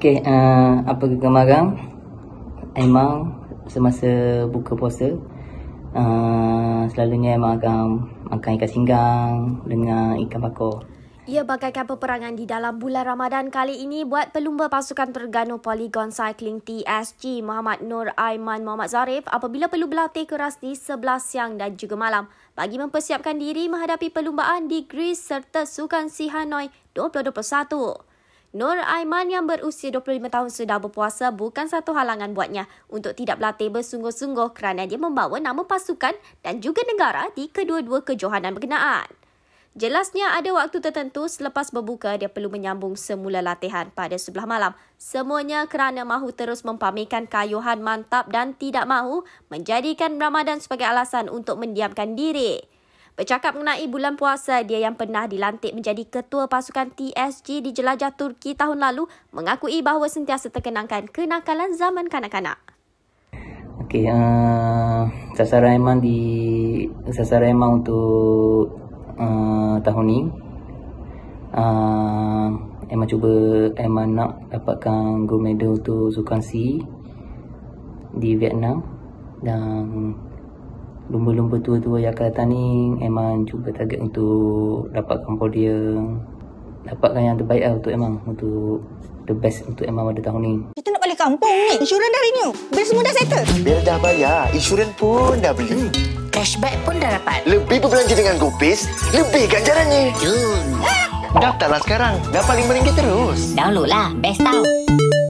Okay, uh, apa kegemaran Emang semasa buka puasa uh, Selalunya Aiman akan makan ikan singgang dengan ikan bakor ia bagaikan peperangan di dalam bulan Ramadan kali ini buat pelumba pasukan Terengganu Polygon Cycling TSG Muhammad Nur Aiman Muhammad Zarif apabila perlu berlatih keras di 11 siang dan juga malam bagi mempersiapkan diri menghadapi perlumbaan di Greece serta Sukan Si Hanoi 2021. Nur Aiman yang berusia 25 tahun sudah berpuasa bukan satu halangan buatnya untuk tidak berlatih bersungguh-sungguh kerana dia membawa nama pasukan dan juga negara di kedua-dua kejohanan berkenaan. Jelasnya ada waktu tertentu selepas berbuka dia perlu menyambung semula latihan pada sebelah malam. Semuanya kerana mahu terus mempamerkan kayuhan mantap dan tidak mahu menjadikan Ramadan sebagai alasan untuk mendiamkan diri. Bercakap mengenai bulan puasa, dia yang pernah dilantik menjadi ketua pasukan TSG di jelajah Turki tahun lalu mengakui bahawa sentiasa terkenangkan kenakalan zaman kanak-kanak. Okey, uh, ah, sasaran Aiman di sasaran Aiman untuk uh, tahun ni uh, Aiman cuba Aiman nak dapatkan gold medal untuk sukan C di Vietnam dan lumba-lumba tua-tua yang akan datang ni Emang cuba target untuk dapatkan podium Dapatkan yang terbaik lah untuk Emang Untuk the best untuk Emang pada tahun ni Kita nak balik kampung ni Insurans dah renew Bila semua dah settle Bil dah bayar Insurans pun dah beli hmm. Cashback pun dah dapat Lebih berbelanja dengan GoPays Lebih ganjarannya Jom Daftarlah sekarang Dapat RM5 terus Download lah Best tau